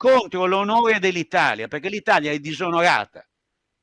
contro l'onore dell'Italia, perché l'Italia è disonorata.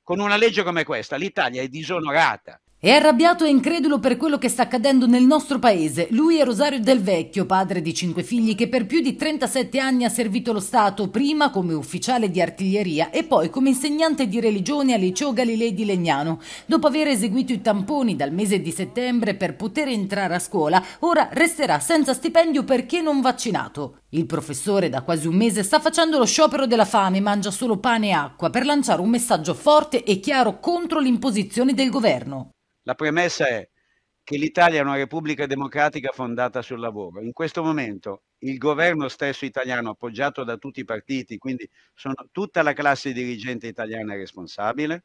Con una legge come questa l'Italia è disonorata. È arrabbiato e incredulo per quello che sta accadendo nel nostro paese. Lui è Rosario Del Vecchio, padre di cinque figli, che per più di 37 anni ha servito lo Stato, prima come ufficiale di artiglieria e poi come insegnante di religione al Liceo Galilei di Legnano. Dopo aver eseguito i tamponi dal mese di settembre per poter entrare a scuola, ora resterà senza stipendio perché non vaccinato. Il professore da quasi un mese sta facendo lo sciopero della fame, e mangia solo pane e acqua, per lanciare un messaggio forte e chiaro contro l'imposizione del governo. La premessa è che l'Italia è una repubblica democratica fondata sul lavoro. In questo momento il governo stesso italiano, appoggiato da tutti i partiti, quindi sono tutta la classe dirigente italiana responsabile,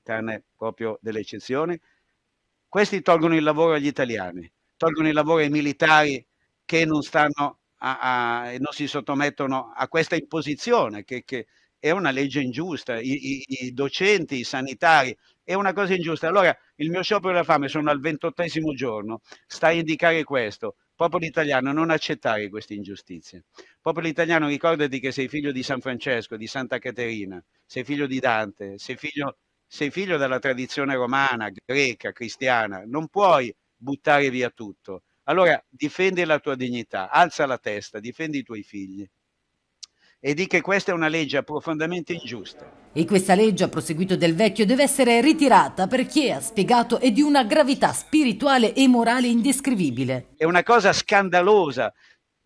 tranne proprio delle eccezioni, questi tolgono il lavoro agli italiani, tolgono il lavoro ai militari che non, stanno a, a, non si sottomettono a questa imposizione che, che è una legge ingiusta. I, i, I docenti, i sanitari, è una cosa ingiusta. Allora il mio sciopero della fame sono al ventottesimo giorno, sta a indicare questo. Popolo italiano, non accettare queste ingiustizie. Popolo italiano, ricordati che sei figlio di San Francesco, di Santa Caterina, sei figlio di Dante, sei figlio, sei figlio della tradizione romana, greca, cristiana. Non puoi buttare via tutto. Allora difendi la tua dignità, alza la testa, difendi i tuoi figli e di che questa è una legge profondamente ingiusta. E questa legge, ha proseguito Del Vecchio, deve essere ritirata perché, ha spiegato, è di una gravità spirituale e morale indescrivibile. È una cosa scandalosa,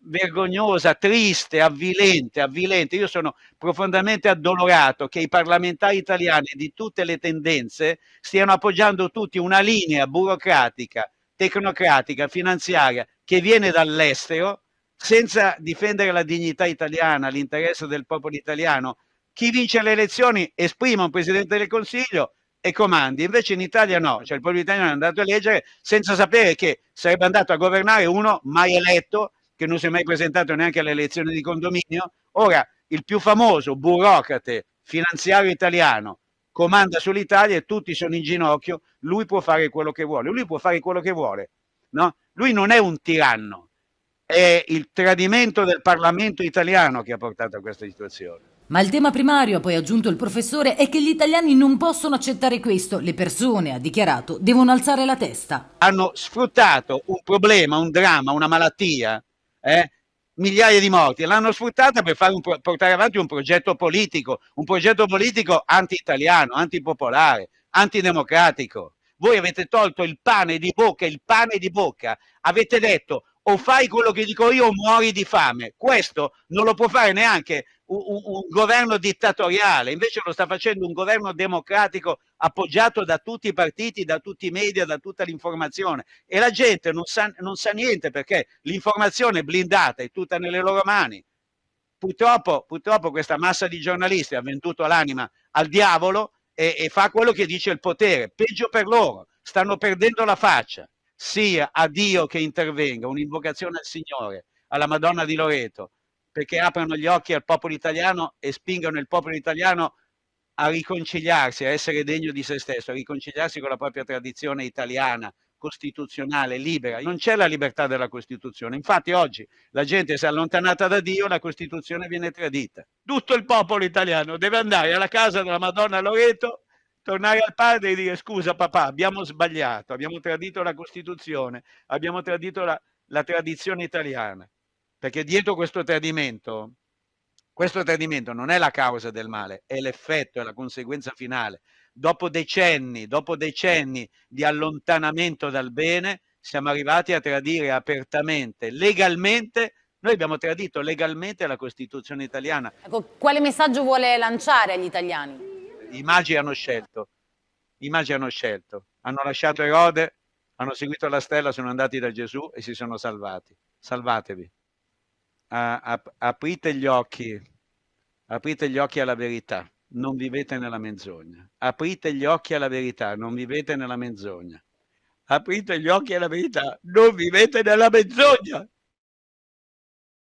vergognosa, triste, avvilente, avvilente. Io sono profondamente addolorato che i parlamentari italiani di tutte le tendenze stiano appoggiando tutti una linea burocratica, tecnocratica, finanziaria che viene dall'estero senza difendere la dignità italiana, l'interesse del popolo italiano, chi vince le elezioni esprima un presidente del Consiglio e comandi. Invece in Italia no, cioè il popolo italiano è andato a eleggere senza sapere che sarebbe andato a governare uno mai eletto, che non si è mai presentato neanche alle elezioni di condominio. Ora, il più famoso burocrate finanziario italiano comanda sull'Italia e tutti sono in ginocchio, lui può fare quello che vuole, lui può fare quello che vuole. No? Lui non è un tiranno, è il tradimento del Parlamento italiano che ha portato a questa situazione. Ma il tema primario, ha poi aggiunto il professore, è che gli italiani non possono accettare questo. Le persone, ha dichiarato, devono alzare la testa. Hanno sfruttato un problema, un dramma, una malattia, eh? migliaia di morti. L'hanno sfruttata per pro- portare avanti un progetto politico, un progetto politico anti-italiano, antipopolare, antidemocratico. Voi avete tolto il pane di bocca, il pane di bocca. Avete detto o fai quello che dico io o muori di fame. Questo non lo può fare neanche un, un, governo dittatoriale, invece lo sta facendo un governo democratico appoggiato da tutti i partiti, da tutti i media, da tutta l'informazione e la gente non sa, non sa niente perché l'informazione è blindata, è tutta nelle loro mani. Purtroppo, purtroppo questa massa di giornalisti ha venduto l'anima al diavolo e, e fa quello che dice il potere, peggio per loro, stanno perdendo la faccia sia a Dio che intervenga, un'invocazione al Signore, alla Madonna di Loreto, perché aprano gli occhi al popolo italiano e spingano il popolo italiano a riconciliarsi, a essere degno di se stesso, a riconciliarsi con la propria tradizione italiana, costituzionale, libera. Non c'è la libertà della Costituzione. Infatti oggi la gente si è allontanata da Dio, la Costituzione viene tradita. Tutto il popolo italiano deve andare alla casa della Madonna Loreto tornare al padre e dire scusa papà, abbiamo sbagliato, abbiamo tradito la Costituzione, abbiamo tradito la, la tradizione italiana, perché dietro questo tradimento, questo tradimento non è la causa del male, è l'effetto, è la conseguenza finale. Dopo decenni, dopo decenni di allontanamento dal bene, siamo arrivati a tradire apertamente, legalmente, noi abbiamo tradito legalmente la Costituzione italiana. Ecco, quale messaggio vuole lanciare agli italiani? i magi hanno scelto, i magi hanno scelto, hanno lasciato Erode, hanno seguito la stella, sono andati da Gesù e si sono salvati. Salvatevi. Ap aprite gli occhi, aprite gli occhi alla verità, non vivete nella menzogna. Aprite gli occhi alla verità, non vivete nella menzogna. Aprite gli occhi alla verità, non vivete nella menzogna.